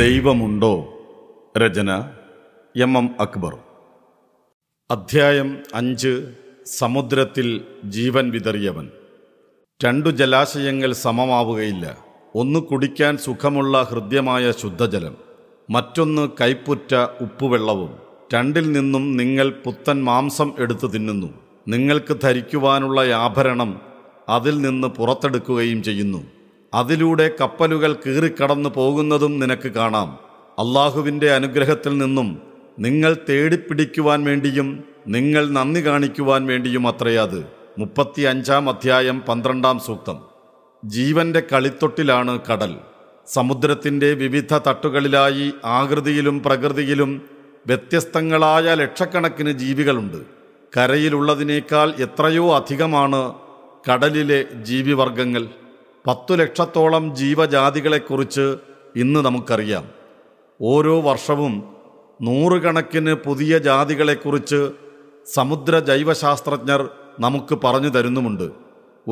ദൈവമുണ്ടോ രചന M M Akbar അധ്യായം അഞ്ച് സമുദ്രത്തിൽ ജീവൻ വിതറിയവൻ രണ്ടു ജലാശയങ്ങൾ സമമാവുകയില്ല ഒന്ന് കുടിക്കാൻ സുഖമുള്ള ഹൃദ്യമായ ശുദ്ധജലം മറ്റൊന്ന് കൈപ്പുറ്റ ഉപ്പുവെള്ളവും രണ്ടിൽ നിന്നും നിങ്ങൾ പുത്തൻ മാംസം എടുത്തു തിന്നുന്നു നിങ്ങൾക്ക് ധരിക്കുവാനുള്ള ആഭരണം അതിൽ നിന്ന് പുറത്തെടുക്കുകയും ചെയ്യുന്നു അതിലൂടെ കപ്പലുകൾ കീറിക്കടന്നു പോകുന്നതും നിനക്ക് കാണാം അള്ളാഹുവിൻ്റെ അനുഗ്രഹത്തിൽ നിന്നും നിങ്ങൾ തേടിപ്പിടിക്കുവാൻ വേണ്ടിയും നിങ്ങൾ നന്ദി കാണിക്കുവാൻ വേണ്ടിയും അത്രയാത് മുപ്പത്തി അഞ്ചാം അധ്യായം പന്ത്രണ്ടാം സൂക്തം ജീവന്റെ കളിത്തൊട്ടിലാണ് കടൽ സമുദ്രത്തിൻ്റെ വിവിധ തട്ടുകളിലായി ആകൃതിയിലും പ്രകൃതിയിലും വ്യത്യസ്തങ്ങളായ ലക്ഷക്കണക്കിന് ജീവികളുണ്ട് കരയിലുള്ളതിനേക്കാൾ എത്രയോ അധികമാണ് കടലിലെ ജീവിവർഗങ്ങൾ പത്തു ലക്ഷത്തോളം ജീവജാതികളെക്കുറിച്ച് ഇന്ന് നമുക്കറിയാം ഓരോ വർഷവും നൂറുകണക്കിന് പുതിയ ജാതികളെക്കുറിച്ച് സമുദ്ര ജൈവശാസ്ത്രജ്ഞർ നമുക്ക് പറഞ്ഞു തരുന്നുമുണ്ട്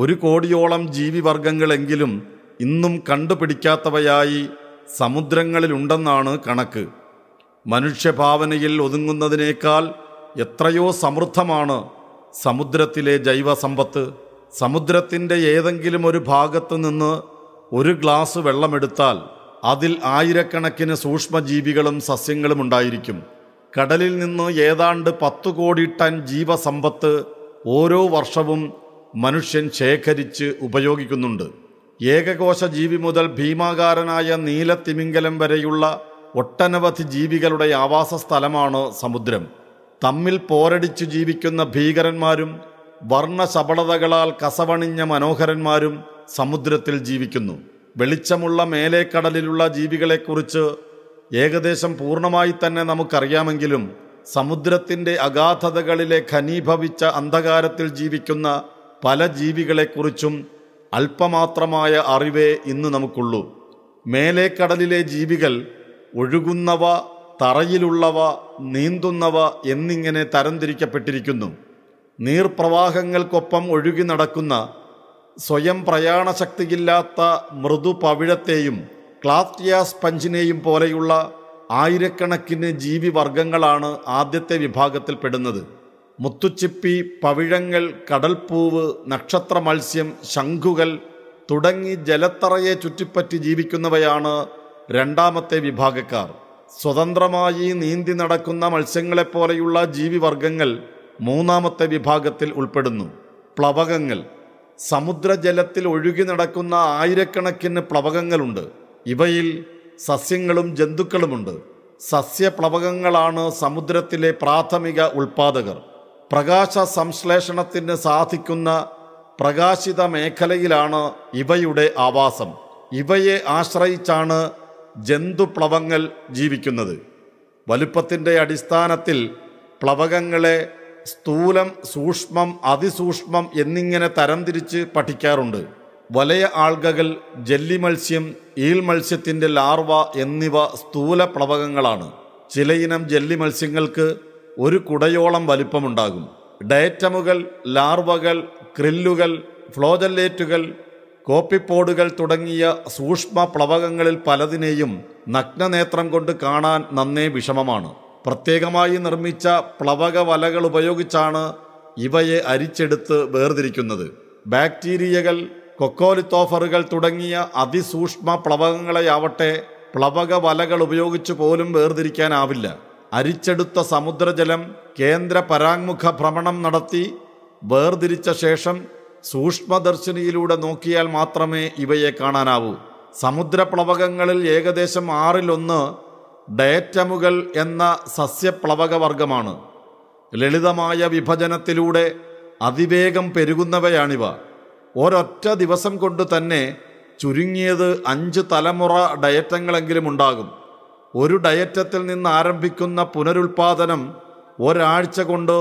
ഒരു കോടിയോളം ജീവിവർഗങ്ങളെങ്കിലും ഇന്നും കണ്ടുപിടിക്കാത്തവയായി സമുദ്രങ്ങളിലുണ്ടെന്നാണ് കണക്ക് മനുഷ്യഭാവനയിൽ ഒതുങ്ങുന്നതിനേക്കാൾ എത്രയോ സമൃദ്ധമാണ് സമുദ്രത്തിലെ ജൈവസമ്പത്ത് സമുദ്രത്തിൻ്റെ ഏതെങ്കിലും ഒരു ഭാഗത്തു നിന്ന് ഒരു ഗ്ലാസ് വെള്ളമെടുത്താൽ അതിൽ ആയിരക്കണക്കിന് സൂക്ഷ്മജീവികളും സസ്യങ്ങളും ഉണ്ടായിരിക്കും കടലിൽ നിന്ന് ഏതാണ്ട് പത്ത് കോടി ടൺ ജീവസമ്പത്ത് ഓരോ വർഷവും മനുഷ്യൻ ശേഖരിച്ച് ഉപയോഗിക്കുന്നുണ്ട് ഏകകോശ ജീവി മുതൽ ഭീമാകാരനായ നീലത്തിമിംഗലം വരെയുള്ള ഒട്ടനവധി ജീവികളുടെ ആവാസ സ്ഥലമാണ് സമുദ്രം തമ്മിൽ പോരടിച്ചു ജീവിക്കുന്ന ഭീകരന്മാരും വർണ്ണശബളതകളാൽ കസവണിഞ്ഞ മനോഹരന്മാരും സമുദ്രത്തിൽ ജീവിക്കുന്നു വെളിച്ചമുള്ള മേലേക്കടലിലുള്ള ജീവികളെക്കുറിച്ച് ഏകദേശം പൂർണ്ണമായി തന്നെ നമുക്കറിയാമെങ്കിലും സമുദ്രത്തിൻ്റെ അഗാധതകളിലെ ഖനീഭവിച്ച അന്ധകാരത്തിൽ ജീവിക്കുന്ന പല ജീവികളെക്കുറിച്ചും അല്പമാത്രമായ അറിവേ ഇന്ന് നമുക്കുള്ളൂ മേലേക്കടലിലെ ജീവികൾ ഒഴുകുന്നവ തറയിലുള്ളവ നീന്തുന്നവ എന്നിങ്ങനെ തരംതിരിക്കപ്പെട്ടിരിക്കുന്നു നീർപ്രവാഹങ്ങൾക്കൊപ്പം ഒഴുകി നടക്കുന്ന സ്വയം പ്രയാണശക്തിയില്ലാത്ത മൃദു പവിഴത്തെയും ക്ലാസ്റ്റിയ സ്പഞ്ചിനെയും പോലെയുള്ള ആയിരക്കണക്കിന് വർഗങ്ങളാണ് ആദ്യത്തെ വിഭാഗത്തിൽ പെടുന്നത് മുത്തുച്ചിപ്പി പവിഴങ്ങൾ കടൽപ്പൂവ് നക്ഷത്ര മത്സ്യം ശംഖുകൾ തുടങ്ങി ജലത്തറയെ ചുറ്റിപ്പറ്റി ജീവിക്കുന്നവയാണ് രണ്ടാമത്തെ വിഭാഗക്കാർ സ്വതന്ത്രമായി നീന്തി നടക്കുന്ന മത്സ്യങ്ങളെപ്പോലെയുള്ള ജീവിവർഗങ്ങൾ മൂന്നാമത്തെ വിഭാഗത്തിൽ ഉൾപ്പെടുന്നു പ്ലവകങ്ങൾ സമുദ്രജലത്തിൽ ഒഴുകി നടക്കുന്ന ആയിരക്കണക്കിന് പ്ലവകങ്ങളുണ്ട് ഇവയിൽ സസ്യങ്ങളും ജന്തുക്കളുമുണ്ട് സസ്യപ്ലവകങ്ങളാണ് സമുദ്രത്തിലെ പ്രാഥമിക ഉൽപാദകർ പ്രകാശ സംശ്ലേഷണത്തിന് സാധിക്കുന്ന പ്രകാശിത മേഖലയിലാണ് ഇവയുടെ ആവാസം ഇവയെ ആശ്രയിച്ചാണ് ജന്തുപ്ലവങ്ങൾ ജീവിക്കുന്നത് വലുപ്പത്തിൻ്റെ അടിസ്ഥാനത്തിൽ പ്ലവകങ്ങളെ സ്ഥൂലം സൂക്ഷ്മം അതിസൂക്ഷ്മം എന്നിങ്ങനെ തരംതിരിച്ച് പഠിക്കാറുണ്ട് വലയ ആൾഗകൾ ജെല്ലി മത്സ്യം ഈൽ മത്സ്യത്തിൻ്റെ ലാർവ എന്നിവ സ്ഥൂല പ്ലവകങ്ങളാണ് ചിലയിനം ജെല്ലി മത്സ്യങ്ങൾക്ക് ഒരു കുടയോളം വലിപ്പമുണ്ടാകും ഡയറ്റമുകൾ ലാർവകൾ ക്രില്ലുകൾ ഫ്ലോജല്ലേറ്റുകൾ കോപ്പിപ്പോടുകൾ തുടങ്ങിയ സൂക്ഷ്മ പ്ലവകങ്ങളിൽ പലതിനെയും നഗ്നനേത്രം കൊണ്ട് കാണാൻ നന്നേ വിഷമമാണ് പ്രത്യേകമായി നിർമ്മിച്ച പ്ലവക വലകൾ ഉപയോഗിച്ചാണ് ഇവയെ അരിച്ചെടുത്ത് വേർതിരിക്കുന്നത് ബാക്ടീരിയകൾ കൊക്കോലിത്തോഫറുകൾ തുടങ്ങിയ അതിസൂക്ഷ്മ പ്ലവകങ്ങളെയാവട്ടെ പ്ലവക വലകൾ ഉപയോഗിച്ച് പോലും വേർതിരിക്കാനാവില്ല അരിച്ചെടുത്ത സമുദ്രജലം കേന്ദ്ര പരാങ്മുഖ ഭ്രമണം നടത്തി വേർതിരിച്ച ശേഷം സൂക്ഷ്മദർശിനിയിലൂടെ നോക്കിയാൽ മാത്രമേ ഇവയെ കാണാനാവൂ സമുദ്രപ്ലവകങ്ങളിൽ ഏകദേശം ആറിലൊന്ന് ഡയറ്റമുകൾ എന്ന സസ്യപ്ലവകവർഗമാണ് ലളിതമായ വിഭജനത്തിലൂടെ അതിവേഗം പെരുകുന്നവയാണിവ ഒരൊറ്റ ദിവസം കൊണ്ട് തന്നെ ചുരുങ്ങിയത് അഞ്ച് തലമുറ ഡയറ്റങ്ങളെങ്കിലും ഉണ്ടാകും ഒരു ഡയറ്റത്തിൽ നിന്ന് ആരംഭിക്കുന്ന പുനരുൽപാദനം ഒരാഴ്ച കൊണ്ട്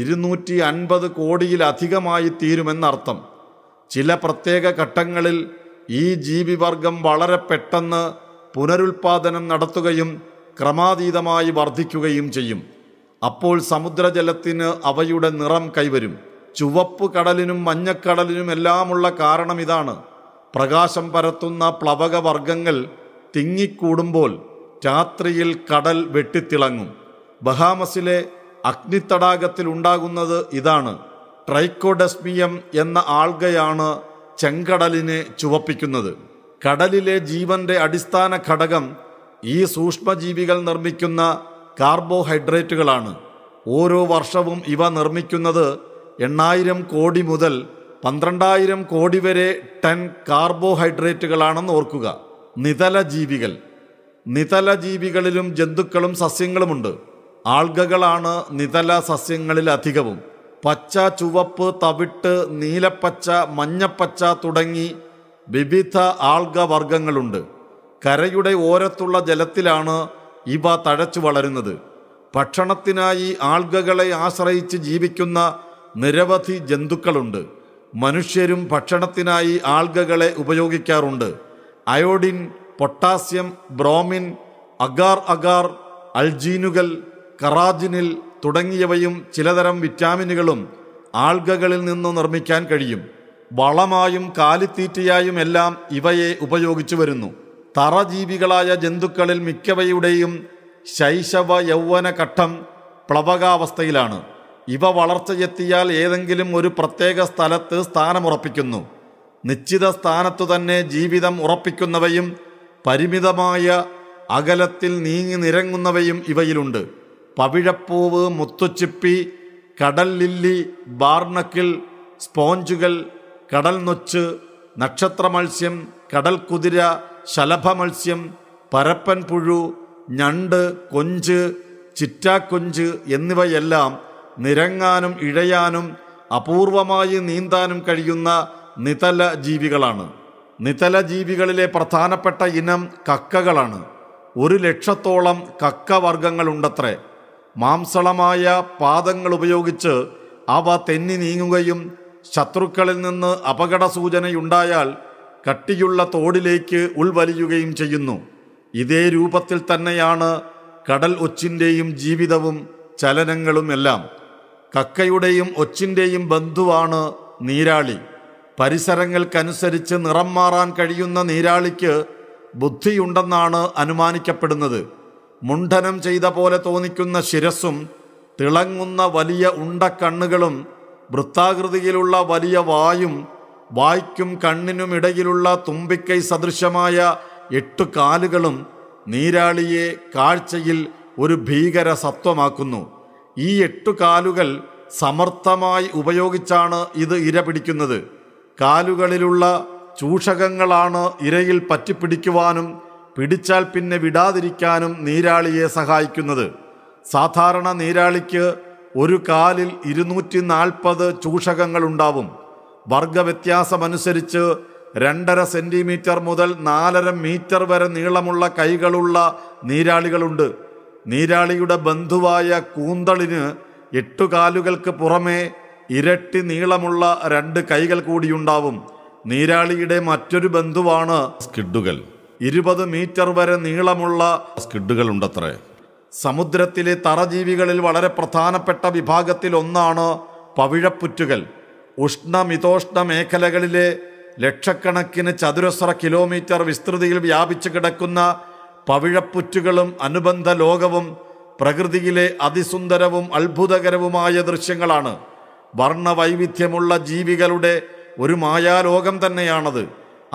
ഇരുന്നൂറ്റി അൻപത് കോടിയിലധികമായി തീരുമെന്നർത്ഥം ചില പ്രത്യേക ഘട്ടങ്ങളിൽ ഈ ജീവിവർഗം വളരെ പെട്ടെന്ന് പുനരുൽപാദനം നടത്തുകയും ക്രമാതീതമായി വർദ്ധിക്കുകയും ചെയ്യും അപ്പോൾ സമുദ്രജലത്തിന് അവയുടെ നിറം കൈവരും ചുവപ്പ് കടലിനും മഞ്ഞക്കടലിനും എല്ലാമുള്ള കാരണം ഇതാണ് പ്രകാശം പരത്തുന്ന പ്ലവകവർഗങ്ങൾ തിങ്ങിക്കൂടുമ്പോൾ രാത്രിയിൽ കടൽ വെട്ടിത്തിളങ്ങും ബഹാമസിലെ അഗ്നിത്തടാകത്തിൽ ഉണ്ടാകുന്നത് ഇതാണ് ട്രൈക്കോഡസ്മിയം എന്ന ആൾഗയാണ് ചെങ്കടലിനെ ചുവപ്പിക്കുന്നത് കടലിലെ ജീവന്റെ അടിസ്ഥാന ഘടകം ഈ സൂക്ഷ്മജീവികൾ നിർമ്മിക്കുന്ന കാർബോഹൈഡ്രേറ്റുകളാണ് ഓരോ വർഷവും ഇവ നിർമ്മിക്കുന്നത് എണ്ണായിരം കോടി മുതൽ പന്ത്രണ്ടായിരം കോടി വരെ ടൺ കാർബോഹൈഡ്രേറ്റുകളാണെന്ന് ഓർക്കുക നിതല ജീവികൾ നിതല ജീവികളിലും ജന്തുക്കളും സസ്യങ്ങളുമുണ്ട് ആൾഗകളാണ് നിതല സസ്യങ്ങളിൽ അധികവും പച്ച ചുവപ്പ് തവിട്ട് നീലപ്പച്ച മഞ്ഞപ്പച്ച തുടങ്ങി വിവിധ ആൾഗവർഗങ്ങളുണ്ട് കരയുടെ ഓരത്തുള്ള ജലത്തിലാണ് ഇവ തഴച്ചു വളരുന്നത് ഭക്ഷണത്തിനായി ആൾഗകളെ ആശ്രയിച്ച് ജീവിക്കുന്ന നിരവധി ജന്തുക്കളുണ്ട് മനുഷ്യരും ഭക്ഷണത്തിനായി ആൾഗകളെ ഉപയോഗിക്കാറുണ്ട് iodine potassium bromine agar agar അൾജീനുകൾ കറാജിനിൽ തുടങ്ങിയവയും ചിലതരം വിറ്റാമിനുകളും ആൾഗകളിൽ നിന്ന് നിർമ്മിക്കാൻ കഴിയും വളമായും കാലിത്തീറ്റയായും എല്ലാം ഇവയെ ഉപയോഗിച്ചു വരുന്നു തറജീവികളായ ജന്തുക്കളിൽ മിക്കവയുടെയും ശൈശവ യൗവന ഘട്ടം പ്ലവകാവസ്ഥയിലാണ് ഇവ വളർച്ചയെത്തിയാൽ ഏതെങ്കിലും ഒരു പ്രത്യേക സ്ഥലത്ത് സ്ഥാനമുറപ്പിക്കുന്നു നിശ്ചിത സ്ഥാനത്തു തന്നെ ജീവിതം ഉറപ്പിക്കുന്നവയും പരിമിതമായ അകലത്തിൽ നീങ്ങി നിരങ്ങുന്നവയും ഇവയിലുണ്ട് പവിഴപ്പൂവ് മുത്തുച്ചിപ്പി കടൽ ലില്ലി ബാർണക്കിൾ സ്പോഞ്ചുകൾ കടൽ നൊച്ച് നക്ഷത്ര മത്സ്യം കടൽ കുതിര ശലഭ മത്സ്യം പരപ്പൻ പുഴു ഞണ്ട് കൊഞ്ച് ചിറ്റാക്കൊഞ്ച് എന്നിവയെല്ലാം നിരങ്ങാനും ഇഴയാനും അപൂർവമായി നീന്താനും കഴിയുന്ന നിതല ജീവികളാണ് നിതല ജീവികളിലെ പ്രധാനപ്പെട്ട ഇനം കക്കകളാണ് ഒരു ലക്ഷത്തോളം കക്ക വർഗങ്ങളുണ്ടത്രേ മാംസളമായ പാദങ്ങൾ ഉപയോഗിച്ച് അവ തെന്നി നീങ്ങുകയും ശത്രുക്കളിൽ നിന്ന് അപകട സൂചനയുണ്ടായാൽ കട്ടിയുള്ള തോടിലേക്ക് ഉൾവലിയുകയും ചെയ്യുന്നു ഇതേ രൂപത്തിൽ തന്നെയാണ് കടൽ ഒച്ചിൻ്റെയും ജീവിതവും ചലനങ്ങളും എല്ലാം കക്കയുടെയും ഒച്ചിൻ്റെയും ബന്ധുവാണ് നീരാളി പരിസരങ്ങൾക്കനുസരിച്ച് നിറം മാറാൻ കഴിയുന്ന നീരാളിക്ക് ബുദ്ധിയുണ്ടെന്നാണ് അനുമാനിക്കപ്പെടുന്നത് മുണ്ഡനം ചെയ്ത പോലെ തോന്നിക്കുന്ന ശിരസും തിളങ്ങുന്ന വലിയ ഉണ്ടക്കണ്ണുകളും വൃത്താകൃതിയിലുള്ള വലിയ വായും വായ്ക്കും കണ്ണിനും ഇടയിലുള്ള തുമ്പിക്കൈ സദൃശമായ എട്ടു കാലുകളും നീരാളിയെ കാഴ്ചയിൽ ഒരു ഭീകര സത്വമാക്കുന്നു ഈ എട്ടു കാലുകൾ സമർത്ഥമായി ഉപയോഗിച്ചാണ് ഇത് ഇര പിടിക്കുന്നത് കാലുകളിലുള്ള ചൂഷകങ്ങളാണ് ഇരയിൽ പറ്റിപ്പിടിക്കുവാനും പിടിച്ചാൽ പിന്നെ വിടാതിരിക്കാനും നീരാളിയെ സഹായിക്കുന്നത് സാധാരണ നീരാളിക്ക് ഒരു കാലിൽ ഇരുന്നൂറ്റി നാൽപ്പത് ഉണ്ടാവും വർഗവ്യത്യാസമനുസരിച്ച് രണ്ടര സെൻറ്റിമീറ്റർ മുതൽ നാലര മീറ്റർ വരെ നീളമുള്ള കൈകളുള്ള നീരാളികളുണ്ട് നീരാളിയുടെ ബന്ധുവായ കൂന്തളിന് എട്ടുകാലുകൾക്ക് കാലുകൾക്ക് പുറമേ ഇരട്ടി നീളമുള്ള രണ്ട് കൈകൾ കൂടിയുണ്ടാവും നീരാളിയുടെ മറ്റൊരു ബന്ധുവാണ് സ്കിഡുകൾ ഇരുപത് മീറ്റർ വരെ നീളമുള്ള സ്കിഡുകൾ ഉണ്ടത്രേ സമുദ്രത്തിലെ തറജീവികളിൽ വളരെ പ്രധാനപ്പെട്ട വിഭാഗത്തിൽ ഒന്നാണ് പവിഴപ്പുറ്റുകൾ ഉഷ്ണമിതോഷ്ണ മേഖലകളിലെ ലക്ഷക്കണക്കിന് ചതുരശ്ര കിലോമീറ്റർ വിസ്തൃതിയിൽ വ്യാപിച്ചു കിടക്കുന്ന പവിഴപ്പുറ്റുകളും അനുബന്ധ ലോകവും പ്രകൃതിയിലെ അതിസുന്ദരവും അത്ഭുതകരവുമായ ദൃശ്യങ്ങളാണ് വർണ്ണവൈവിധ്യമുള്ള ജീവികളുടെ ഒരു മായാലോകം തന്നെയാണത്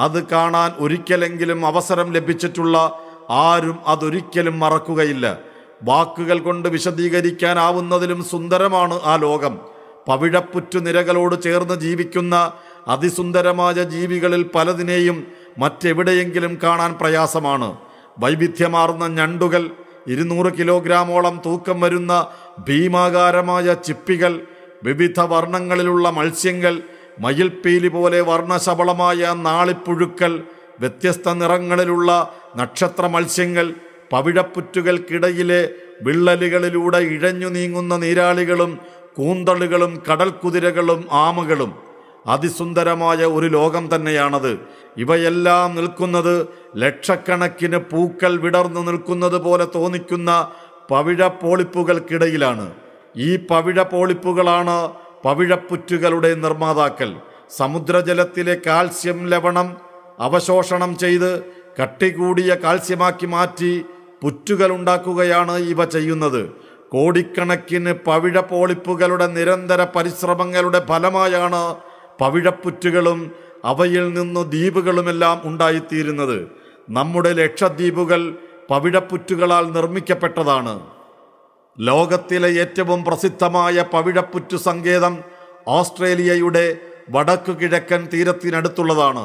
അത് കാണാൻ ഒരിക്കലെങ്കിലും അവസരം ലഭിച്ചിട്ടുള്ള ആരും അതൊരിക്കലും മറക്കുകയില്ല വാക്കുകൾ കൊണ്ട് വിശദീകരിക്കാനാവുന്നതിലും സുന്ദരമാണ് ആ ലോകം പവിഴപ്പുറ്റു നിരകളോട് ചേർന്ന് ജീവിക്കുന്ന അതിസുന്ദരമായ ജീവികളിൽ പലതിനെയും മറ്റെവിടെയെങ്കിലും കാണാൻ പ്രയാസമാണ് വൈവിധ്യമാർന്ന ഞണ്ടുകൾ ഇരുന്നൂറ് കിലോഗ്രാമോളം തൂക്കം വരുന്ന ഭീമാകാരമായ ചിപ്പികൾ വിവിധ വർണ്ണങ്ങളിലുള്ള മത്സ്യങ്ങൾ മയിൽപ്പീലി പോലെ വർണ്ണശബളമായ നാളിപ്പുഴുക്കൾ വ്യത്യസ്ത നിറങ്ങളിലുള്ള നക്ഷത്ര മത്സ്യങ്ങൾ പവിഴപ്പുറ്റുകൾക്കിടയിലെ വിള്ളലുകളിലൂടെ ഇഴഞ്ഞു നീങ്ങുന്ന നീരാളികളും കൂന്തളുകളും കടൽക്കുതിരകളും ആമകളും അതിസുന്ദരമായ ഒരു ലോകം തന്നെയാണത് ഇവയെല്ലാം നിൽക്കുന്നത് ലക്ഷക്കണക്കിന് പൂക്കൾ വിടർന്നു നിൽക്കുന്നത് പോലെ തോന്നിക്കുന്ന പവിഴപ്പോളിപ്പുകൾക്കിടയിലാണ് ഈ പവിഴപ്പോളിപ്പുകളാണ് പവിഴപ്പുറ്റുകളുടെ നിർമ്മാതാക്കൾ സമുദ്രജലത്തിലെ കാൽസ്യം ലവണം അവശോഷണം ചെയ്ത് കട്ടികൂടിയ കാൽസ്യമാക്കി മാറ്റി ഉണ്ടാക്കുകയാണ് ഇവ ചെയ്യുന്നത് കോടിക്കണക്കിന് പോളിപ്പുകളുടെ നിരന്തര പരിശ്രമങ്ങളുടെ ഫലമായാണ് പവിഴപ്പുറ്റുകളും അവയിൽ നിന്ന് ദ്വീപുകളുമെല്ലാം ഉണ്ടായിത്തീരുന്നത് നമ്മുടെ ലക്ഷദ്വീപുകൾ പവിഴപ്പുറ്റുകളാൽ നിർമ്മിക്കപ്പെട്ടതാണ് ലോകത്തിലെ ഏറ്റവും പ്രസിദ്ധമായ പവിഴപ്പുറ്റു സങ്കേതം ഓസ്ട്രേലിയയുടെ വടക്കു കിഴക്കൻ തീരത്തിനടുത്തുള്ളതാണ്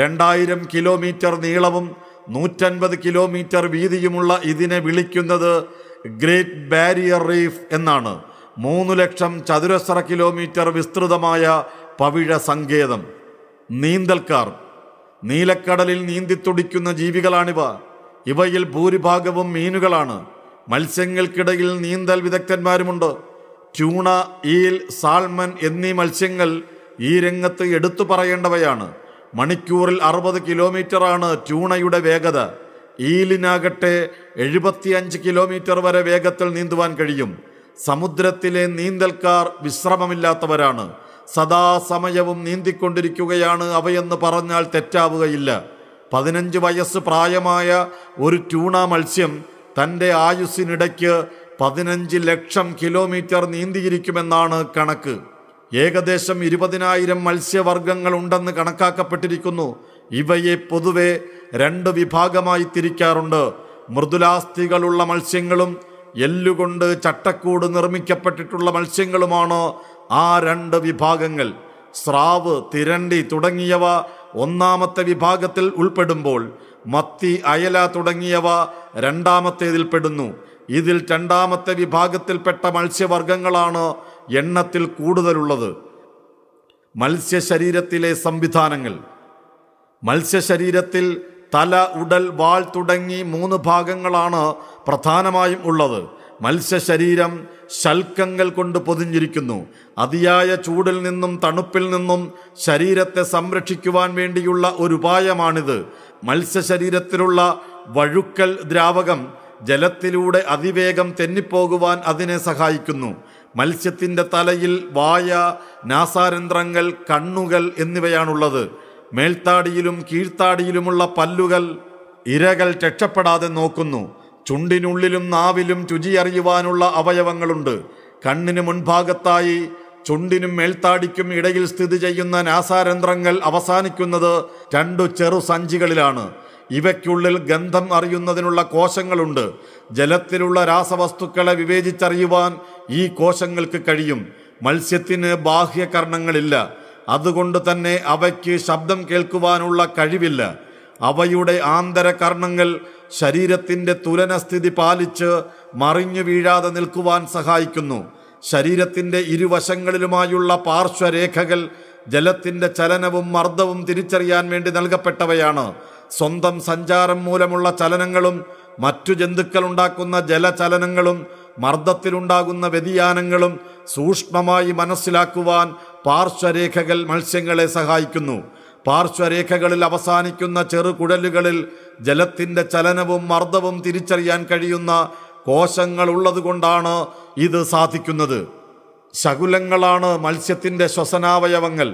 രണ്ടായിരം കിലോമീറ്റർ നീളവും നൂറ്റൻപത് കിലോമീറ്റർ വീതിയുമുള്ള ഇതിനെ വിളിക്കുന്നത് ഗ്രേറ്റ് ബാരിയർ റീഫ് എന്നാണ് മൂന്ന് ലക്ഷം ചതുരശ്ര കിലോമീറ്റർ വിസ്തൃതമായ പവിഴ സങ്കേതം നീന്തൽക്കാർ നീലക്കടലിൽ നീന്തിത്തുടിക്കുന്ന ജീവികളാണിവ ഇവയിൽ ഭൂരിഭാഗവും മീനുകളാണ് മത്സ്യങ്ങൾക്കിടയിൽ നീന്തൽ വിദഗ്ധന്മാരുമുണ്ട് ട്യൂണ ഈൽ സാൽമൻ എന്നീ മത്സ്യങ്ങൾ ഈ രംഗത്ത് എടുത്തു പറയേണ്ടവയാണ് മണിക്കൂറിൽ അറുപത് കിലോമീറ്ററാണ് ട്യൂണയുടെ വേഗത ഈലിനാകട്ടെ എഴുപത്തിയഞ്ച് കിലോമീറ്റർ വരെ വേഗത്തിൽ നീന്തുവാൻ കഴിയും സമുദ്രത്തിലെ നീന്തൽക്കാർ വിശ്രമമില്ലാത്തവരാണ് സദാസമയവും നീന്തിക്കൊണ്ടിരിക്കുകയാണ് അവയെന്ന് പറഞ്ഞാൽ തെറ്റാവുകയില്ല പതിനഞ്ച് വയസ്സ് പ്രായമായ ഒരു ട്യൂണ മത്സ്യം തൻ്റെ ആയുസ്സിനിടയ്ക്ക് പതിനഞ്ച് ലക്ഷം കിലോമീറ്റർ നീന്തിയിരിക്കുമെന്നാണ് കണക്ക് ഏകദേശം ഇരുപതിനായിരം മത്സ്യവർഗ്ഗങ്ങൾ ഉണ്ടെന്ന് കണക്കാക്കപ്പെട്ടിരിക്കുന്നു ഇവയെ പൊതുവെ രണ്ട് വിഭാഗമായി തിരിക്കാറുണ്ട് മൃദുലാസ്ഥികളുള്ള മത്സ്യങ്ങളും എല്ലുകൊണ്ട് ചട്ടക്കൂട് നിർമ്മിക്കപ്പെട്ടിട്ടുള്ള മത്സ്യങ്ങളുമാണ് ആ രണ്ട് വിഭാഗങ്ങൾ സ്രാവ് തിരണ്ടി തുടങ്ങിയവ ഒന്നാമത്തെ വിഭാഗത്തിൽ ഉൾപ്പെടുമ്പോൾ മത്തി അയല തുടങ്ങിയവ രണ്ടാമത്തേതിൽ പെടുന്നു ഇതിൽ രണ്ടാമത്തെ വിഭാഗത്തിൽപ്പെട്ട മത്സ്യവർഗങ്ങളാണ് എണ്ണത്തിൽ കൂടുതലുള്ളത് മത്സ്യശരീരത്തിലെ സംവിധാനങ്ങൾ മത്സ്യശരീരത്തിൽ തല ഉടൽ വാൾ തുടങ്ങി മൂന്ന് ഭാഗങ്ങളാണ് പ്രധാനമായും ഉള്ളത് മത്സ്യശരീരം ശൽക്കങ്ങൾ കൊണ്ട് പൊതിഞ്ഞിരിക്കുന്നു അതിയായ ചൂടിൽ നിന്നും തണുപ്പിൽ നിന്നും ശരീരത്തെ സംരക്ഷിക്കുവാൻ വേണ്ടിയുള്ള ഒരു ഉപായമാണിത് മത്സ്യശരീരത്തിലുള്ള വഴുക്കൽ ദ്രാവകം ജലത്തിലൂടെ അതിവേഗം തെന്നിപ്പോകുവാൻ അതിനെ സഹായിക്കുന്നു മത്സ്യത്തിൻ്റെ തലയിൽ വായ നാസാരന്ധ്രങ്ങൾ കണ്ണുകൾ എന്നിവയാണുള്ളത് മേൽത്താടിയിലും കീഴ്ത്താടിയിലുമുള്ള പല്ലുകൾ ഇരകൾ രക്ഷപ്പെടാതെ നോക്കുന്നു ചുണ്ടിനുള്ളിലും നാവിലും രുചിയറിയുവാനുള്ള അവയവങ്ങളുണ്ട് കണ്ണിന് മുൻഭാഗത്തായി ചുണ്ടിനും മേൽത്താടിക്കും ഇടയിൽ സ്ഥിതി ചെയ്യുന്ന നാസാരന്ധ്രങ്ങൾ അവസാനിക്കുന്നത് രണ്ടു ചെറു സഞ്ചികളിലാണ് ഇവയ്ക്കുള്ളിൽ ഗന്ധം അറിയുന്നതിനുള്ള കോശങ്ങളുണ്ട് ജലത്തിലുള്ള രാസവസ്തുക്കളെ വിവേചിച്ചറിയുവാൻ ഈ കോശങ്ങൾക്ക് കഴിയും മത്സ്യത്തിന് ബാഹ്യകർണങ്ങളില്ല അതുകൊണ്ട് തന്നെ അവയ്ക്ക് ശബ്ദം കേൾക്കുവാനുള്ള കഴിവില്ല അവയുടെ ആന്തരകർണങ്ങൾ ശരീരത്തിൻ്റെ തുലനസ്ഥിതി പാലിച്ച് മറിഞ്ഞു വീഴാതെ നിൽക്കുവാൻ സഹായിക്കുന്നു ശരീരത്തിൻ്റെ ഇരുവശങ്ങളിലുമായുള്ള പാർശ്വരേഖകൾ ജലത്തിൻ്റെ ചലനവും മർദ്ദവും തിരിച്ചറിയാൻ വേണ്ടി നൽകപ്പെട്ടവയാണ് സ്വന്തം സഞ്ചാരം മൂലമുള്ള ചലനങ്ങളും മറ്റു ജന്തുക്കൾ ഉണ്ടാക്കുന്ന ജലചലനങ്ങളും മർദ്ദത്തിലുണ്ടാകുന്ന വ്യതിയാനങ്ങളും സൂക്ഷ്മമായി മനസ്സിലാക്കുവാൻ പാർശ്വരേഖകൾ മത്സ്യങ്ങളെ സഹായിക്കുന്നു പാർശ്വരേഖകളിൽ അവസാനിക്കുന്ന ചെറുകുഴലുകളിൽ ജലത്തിൻ്റെ ചലനവും മർദ്ദവും തിരിച്ചറിയാൻ കഴിയുന്ന കോശങ്ങൾ ഉള്ളതുകൊണ്ടാണ് ഇത് സാധിക്കുന്നത് ശകുലങ്ങളാണ് മത്സ്യത്തിൻ്റെ ശ്വസനാവയവങ്ങൾ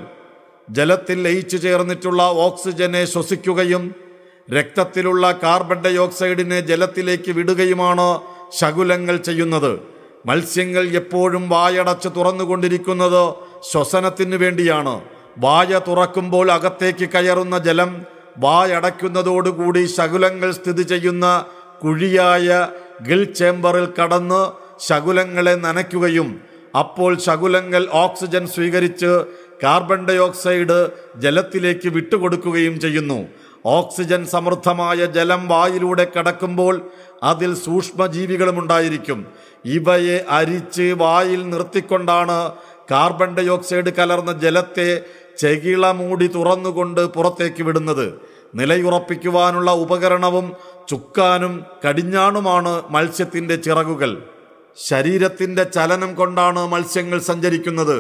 ജലത്തിൽ ലയിച്ചു ചേർന്നിട്ടുള്ള ഓക്സിജനെ ശ്വസിക്കുകയും രക്തത്തിലുള്ള കാർബൺ ഡൈ ഓക്സൈഡിനെ ജലത്തിലേക്ക് വിടുകയുമാണ് ശകുലങ്ങൾ ചെയ്യുന്നത് മത്സ്യങ്ങൾ എപ്പോഴും വായടച്ച് തുറന്നുകൊണ്ടിരിക്കുന്നത് ശ്വസനത്തിനു വേണ്ടിയാണ് വായ തുറക്കുമ്പോൾ അകത്തേക്ക് കയറുന്ന ജലം വായടയ്ക്കുന്നതോടുകൂടി ശകുലങ്ങൾ സ്ഥിതി ചെയ്യുന്ന കുഴിയായ ഗിൽ ചേംബറിൽ കടന്ന് ശകുലങ്ങളെ നനയ്ക്കുകയും അപ്പോൾ ശകുലങ്ങൾ ഓക്സിജൻ സ്വീകരിച്ച് കാർബൺ ഡൈ ഓക്സൈഡ് ജലത്തിലേക്ക് വിട്ടുകൊടുക്കുകയും ചെയ്യുന്നു ഓക്സിജൻ സമൃദ്ധമായ ജലം വായിലൂടെ കടക്കുമ്പോൾ അതിൽ സൂക്ഷ്മജീവികളും ഉണ്ടായിരിക്കും ഇവയെ അരിച്ച് വായിൽ നിർത്തിക്കൊണ്ടാണ് കാർബൺ ഡൈ ഓക്സൈഡ് കലർന്ന ജലത്തെ ചെകിള മൂടി തുറന്നുകൊണ്ട് പുറത്തേക്ക് വിടുന്നത് നിലയുറപ്പിക്കുവാനുള്ള ഉപകരണവും ചുക്കാനും കടിഞ്ഞാണുമാണ് മത്സ്യത്തിൻ്റെ ചിറകുകൾ ശരീരത്തിൻ്റെ ചലനം കൊണ്ടാണ് മത്സ്യങ്ങൾ സഞ്ചരിക്കുന്നത്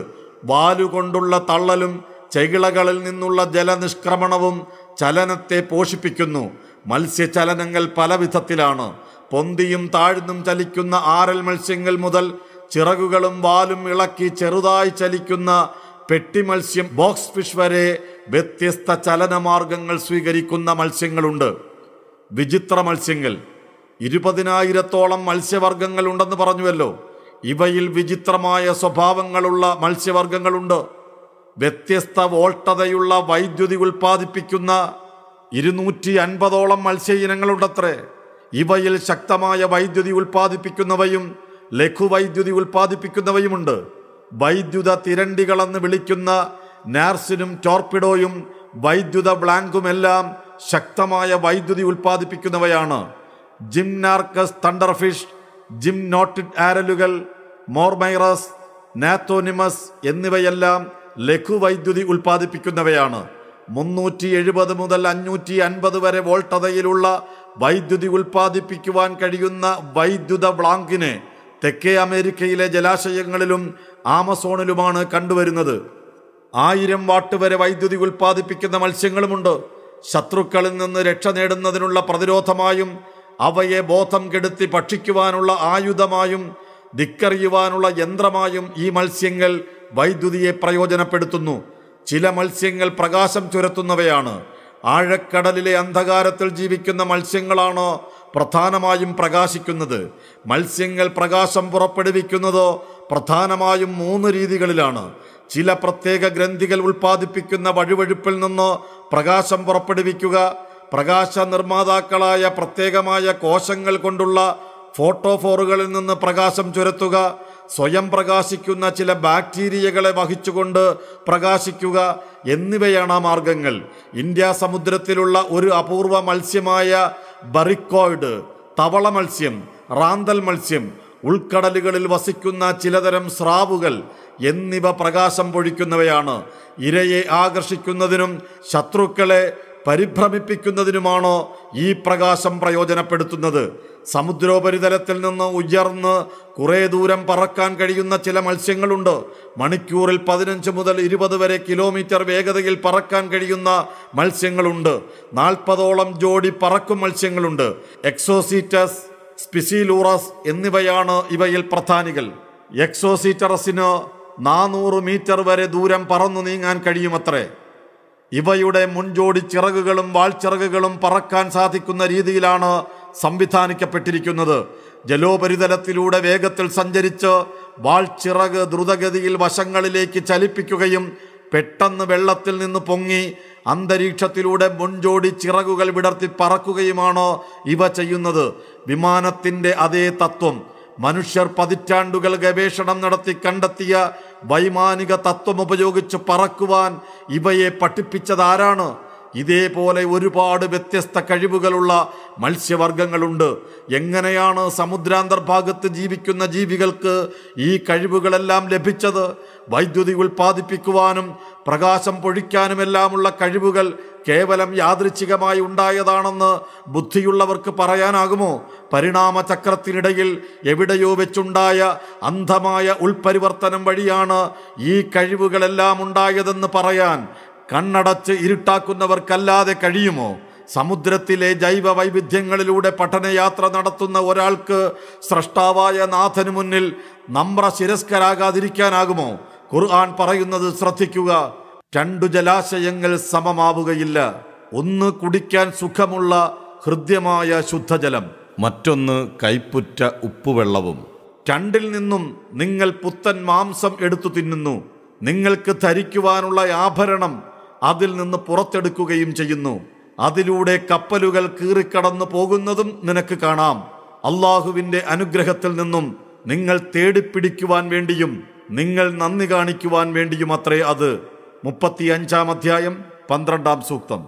വാലുകൊണ്ടുള്ള തള്ളലും ചെകിളകളിൽ നിന്നുള്ള ജലനിഷ്ക്രമണവും ചലനത്തെ പോഷിപ്പിക്കുന്നു മത്സ്യചലനങ്ങൾ പല വിധത്തിലാണ് പൊന്തിയും താഴ്ന്നും ചലിക്കുന്ന ആരൽ മത്സ്യങ്ങൾ മുതൽ ചിറകുകളും വാലും ഇളക്കി ചെറുതായി ചലിക്കുന്ന പെട്ടി മത്സ്യം ബോക്സ് ഫിഷ് വരെ വ്യത്യസ്ത ചലനമാർഗങ്ങൾ സ്വീകരിക്കുന്ന മത്സ്യങ്ങളുണ്ട് വിചിത്ര മത്സ്യങ്ങൾ ഇരുപതിനായിരത്തോളം മത്സ്യവർഗങ്ങൾ ഉണ്ടെന്ന് പറഞ്ഞുവല്ലോ ഇവയിൽ വിചിത്രമായ സ്വഭാവങ്ങളുള്ള മത്സ്യവർഗങ്ങളുണ്ട് വ്യത്യസ്ത വോൾട്ടതയുള്ള വൈദ്യുതി ഉൽപ്പാദിപ്പിക്കുന്ന ഇരുന്നൂറ്റി അൻപതോളം മത്സ്യ ഇനങ്ങളുണ്ടത്രേ ഇവയിൽ ശക്തമായ വൈദ്യുതി ഉൽപ്പാദിപ്പിക്കുന്നവയും ലഘുവൈദ്യുതി ഉൽപ്പാദിപ്പിക്കുന്നവയുമുണ്ട് വൈദ്യുത തിരണ്ടികളെന്ന് വിളിക്കുന്ന നാർസിനും ടോർപിഡോയും വൈദ്യുത ബ്ലാങ്കുമെല്ലാം ശക്തമായ വൈദ്യുതി ഉൽപ്പാദിപ്പിക്കുന്നവയാണ് ജിംനാർക്കസ് തണ്ടർഫിഷ് ജിംനോട്ടിഡ് ആരലുകൾ മോർമൈറസ് നാത്തോനിമസ് എന്നിവയെല്ലാം ലഘുവൈദ്യുതി ഉൽപ്പാദിപ്പിക്കുന്നവയാണ് മുന്നൂറ്റി എഴുപത് മുതൽ അഞ്ഞൂറ്റി അൻപത് വരെ വോൾട്ടതയിലുള്ള വൈദ്യുതി ഉൽപ്പാദിപ്പിക്കുവാൻ കഴിയുന്ന വൈദ്യുത ബ്ലാങ്കിനെ തെക്കേ അമേരിക്കയിലെ ജലാശയങ്ങളിലും ആമസോണിലുമാണ് കണ്ടുവരുന്നത് ആയിരം വാട്ട് വരെ വൈദ്യുതി ഉൽപ്പാദിപ്പിക്കുന്ന മത്സ്യങ്ങളുമുണ്ട് ശത്രുക്കളിൽ നിന്ന് രക്ഷ നേടുന്നതിനുള്ള പ്രതിരോധമായും അവയെ ബോധം കെടുത്തി ഭക്ഷിക്കുവാനുള്ള ആയുധമായും ധിക്കറിയുവാനുള്ള യന്ത്രമായും ഈ മത്സ്യങ്ങൾ വൈദ്യുതിയെ പ്രയോജനപ്പെടുത്തുന്നു ചില മത്സ്യങ്ങൾ പ്രകാശം ചുരത്തുന്നവയാണ് ആഴക്കടലിലെ അന്ധകാരത്തിൽ ജീവിക്കുന്ന മത്സ്യങ്ങളാണ് പ്രധാനമായും പ്രകാശിക്കുന്നത് മത്സ്യങ്ങൾ പ്രകാശം പുറപ്പെടുവിക്കുന്നത് പ്രധാനമായും മൂന്ന് രീതികളിലാണ് ചില പ്രത്യേക ഗ്രന്ഥികൾ ഉൽപ്പാദിപ്പിക്കുന്ന വഴുവഴുപ്പിൽ നിന്ന് പ്രകാശം പുറപ്പെടുവിക്കുക പ്രകാശ നിർമ്മാതാക്കളായ പ്രത്യേകമായ കോശങ്ങൾ കൊണ്ടുള്ള ഫോട്ടോഫോറുകളിൽ നിന്ന് പ്രകാശം ചുരത്തുക സ്വയം പ്രകാശിക്കുന്ന ചില ബാക്ടീരിയകളെ വഹിച്ചുകൊണ്ട് പ്രകാശിക്കുക എന്നിവയാണ് ആ മാർഗങ്ങൾ ഇന്ത്യ സമുദ്രത്തിലുള്ള ഒരു അപൂർവ മത്സ്യമായ ബറിക്കോയിഡ് തവള മത്സ്യം റാന്തൽ മത്സ്യം ഉൾക്കടലുകളിൽ വസിക്കുന്ന ചിലതരം സ്രാവുകൾ എന്നിവ പ്രകാശം പൊഴിക്കുന്നവയാണ് ഇരയെ ആകർഷിക്കുന്നതിനും ശത്രുക്കളെ പരിഭ്രമിപ്പിക്കുന്നതിനുമാണോ ഈ പ്രകാശം പ്രയോജനപ്പെടുത്തുന്നത് സമുദ്രോപരിതലത്തിൽ നിന്ന് ഉയർന്ന് കുറേ ദൂരം പറക്കാൻ കഴിയുന്ന ചില മത്സ്യങ്ങളുണ്ട് മണിക്കൂറിൽ പതിനഞ്ച് മുതൽ ഇരുപത് വരെ കിലോമീറ്റർ വേഗതയിൽ പറക്കാൻ കഴിയുന്ന മത്സ്യങ്ങളുണ്ട് നാൽപ്പതോളം ജോഡി പറക്കും മത്സ്യങ്ങളുണ്ട് എക്സോസീറ്റസ് സ്പിസിലൂറസ് എന്നിവയാണ് ഇവയിൽ പ്രധാനികൾ എക്സോസീറ്ററസിന് നാനൂറ് മീറ്റർ വരെ ദൂരം പറന്നു നീങ്ങാൻ കഴിയുമത്രേ ഇവയുടെ മുൻജോടി ചിറകുകളും വാൾച്ചിറകുകളും പറക്കാൻ സാധിക്കുന്ന രീതിയിലാണ് സംവിധാനിക്കപ്പെട്ടിരിക്കുന്നത് ജലോപരിതലത്തിലൂടെ വേഗത്തിൽ സഞ്ചരിച്ച് വാൾച്ചിറക് ദ്രുതഗതിയിൽ വശങ്ങളിലേക്ക് ചലിപ്പിക്കുകയും പെട്ടെന്ന് വെള്ളത്തിൽ നിന്ന് പൊങ്ങി അന്തരീക്ഷത്തിലൂടെ മുൻജോടി ചിറകുകൾ വിടർത്തി പറക്കുകയുമാണ് ഇവ ചെയ്യുന്നത് വിമാനത്തിൻ്റെ അതേ തത്വം മനുഷ്യർ പതിറ്റാണ്ടുകൾ ഗവേഷണം നടത്തി കണ്ടെത്തിയ വൈമാനിക തത്വം ഉപയോഗിച്ച് പറക്കുവാൻ ഇവയെ പഠിപ്പിച്ചതാരാണ് ഇതേപോലെ ഒരുപാട് വ്യത്യസ്ത കഴിവുകളുള്ള മത്സ്യവർഗങ്ങളുണ്ട് എങ്ങനെയാണ് സമുദ്രാന്തർഭാഗത്ത് ജീവിക്കുന്ന ജീവികൾക്ക് ഈ കഴിവുകളെല്ലാം ലഭിച്ചത് വൈദ്യുതി ഉൽപ്പാദിപ്പിക്കുവാനും പ്രകാശം പൊഴിക്കാനുമെല്ലാമുള്ള കഴിവുകൾ കേവലം യാദൃച്ഛികമായി ഉണ്ടായതാണെന്ന് ബുദ്ധിയുള്ളവർക്ക് പറയാനാകുമോ പരിണാമചക്രത്തിനിടയിൽ എവിടെയോ വെച്ചുണ്ടായ അന്ധമായ ഉൾപരിവർത്തനം വഴിയാണ് ഈ കഴിവുകളെല്ലാം ഉണ്ടായതെന്ന് പറയാൻ കണ്ണടച്ച് ഇരുട്ടാക്കുന്നവർക്കല്ലാതെ കഴിയുമോ സമുദ്രത്തിലെ ജൈവ വൈവിധ്യങ്ങളിലൂടെ പഠനയാത്ര നടത്തുന്ന ഒരാൾക്ക് സ്രഷ്ടാവായ നാഥന് മുന്നിൽ നമ്ര ശിരസ്കരാകാതിരിക്കാനാകുമോ ഖുർആൻ പറയുന്നത് ശ്രദ്ധിക്കുക രണ്ടു ജലാശയങ്ങൾ സമമാവുകയില്ല ഒന്ന് കുടിക്കാൻ സുഖമുള്ള ഹൃദ്യമായ ശുദ്ധജലം മറ്റൊന്ന് കൈപ്പുറ്റ ഉപ്പുവെള്ളവും രണ്ടിൽ നിന്നും നിങ്ങൾ പുത്തൻ മാംസം എടുത്തു തിന്നുന്നു നിങ്ങൾക്ക് ധരിക്കുവാനുള്ള ആഭരണം അതിൽ നിന്ന് പുറത്തെടുക്കുകയും ചെയ്യുന്നു അതിലൂടെ കപ്പലുകൾ കീറിക്കടന്നു പോകുന്നതും നിനക്ക് കാണാം അള്ളാഹുവിന്റെ അനുഗ്രഹത്തിൽ നിന്നും നിങ്ങൾ തേടിപ്പിടിക്കുവാൻ വേണ്ടിയും നിങ്ങൾ നന്ദി കാണിക്കുവാൻ വേണ്ടിയും അത്രേ അത് മുപ്പത്തിയഞ്ചാം അധ്യായം പന്ത്രണ്ടാം സൂക്തം